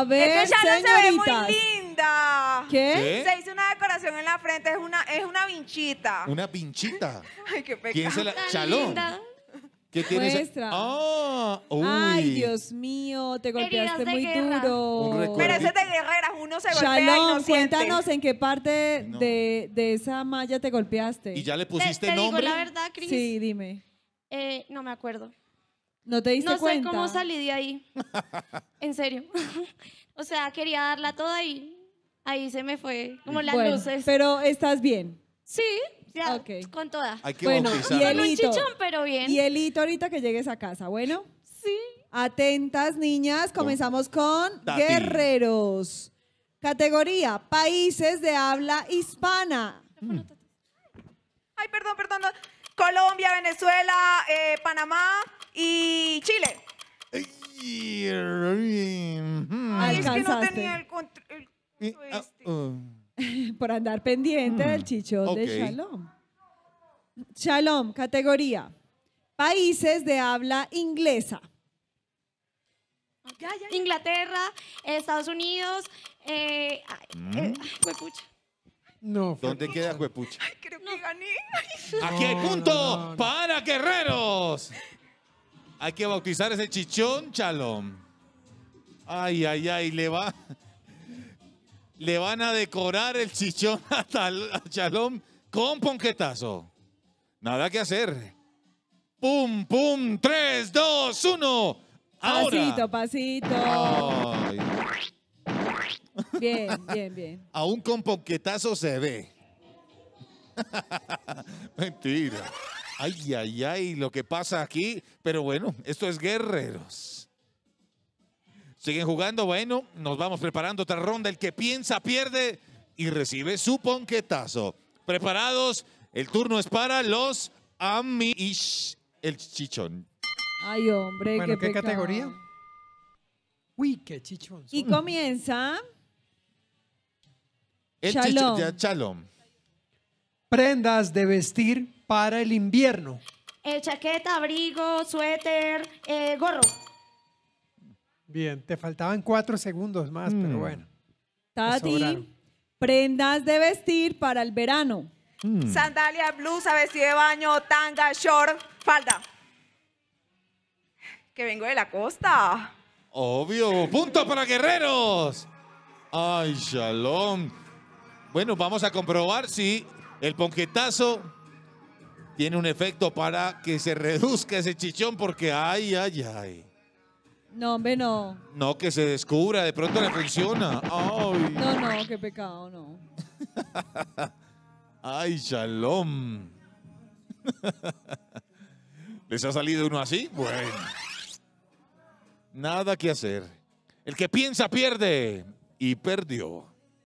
A ver, es que ya No se ve muy linda. ¿Qué? Se hizo una decoración en la frente, es una, es una vinchita. ¿Una vinchita? Ay, qué pecado. ¿Quién se la...? ¿Chalón? ¿Qué tienes? nuestra ah, Ay, Dios mío, te golpeaste muy duro. Pero ese de guerreras, uno se golpea y no cuéntanos en qué parte de, de, esa malla te golpeaste. ¿Y ya le pusiste nombre? la verdad, Cris. Sí, dime. Eh, no me acuerdo. No te diste cuenta. No sé cómo salí de ahí. en serio. o sea, quería darla toda y ahí se me fue como las luces. Pero estás bien. Sí, ya, okay. con toda. bueno, y elito, chichón, pero bien. Y elito ahorita que llegues a casa, ¿bueno? Sí. Atentas, niñas. Comenzamos con guerreros. Categoría, países de habla hispana. Mm. Ay, perdón, perdón. Colombia, Venezuela, eh, Panamá y Chile. Mm-hmm. Ay, es que no tenía el ah, este. uh. Por andar pendiente del mm. chichón de Shalom. Shalom, categoría. Países de habla inglesa. Inglaterra, Estados Unidos, eh, eh mm. ¿Dónde queda Huepucha? Creo que gané. Aquí hay punto para guerreros. Hay que bautizar ese chichón, chalón. Ay, ay, ay, le va. Le van a decorar el chichón a, chalón con ponquetazo. Nada que hacer. Pum, pum, tres, dos, uno. Ahora. Pasito, pasito. Bien, bien, bien. Aún con ponquetazo se ve. Mentira. Ay, ay, ay, lo que pasa aquí. Pero bueno, esto es guerreros. Siguen jugando, bueno, nos vamos preparando otra ronda. El que piensa pierde y recibe su ponquetazo. Preparados, el turno es para los Amish, el chichón. Ay, hombre, bueno, qué, categoría? Uy, qué chichón. Y comienza. El Chichón, Prendas de vestir para el invierno? El eh, chaqueta, abrigo, suéter, eh, gorro. Bien, te faltaban cuatro segundos más, pero mm. bueno. Tati, prendas de vestir para el verano. Mm. Sandalia, blusa, vestido de baño, tanga, short, falda. Que vengo de la costa. Obvio, punto para guerreros. Ay, shalom. Bueno, vamos a comprobar si el ponquetazo tiene un efecto para que se reduzca ese chichón porque ay, ay, ay. No, hombre, no. No, que se descubra, de pronto le funciona. No, no, qué pecado, no. ay, shalom. ¿Les ha salido uno así? Bueno. Nada que hacer. El que piensa pierde y perdió.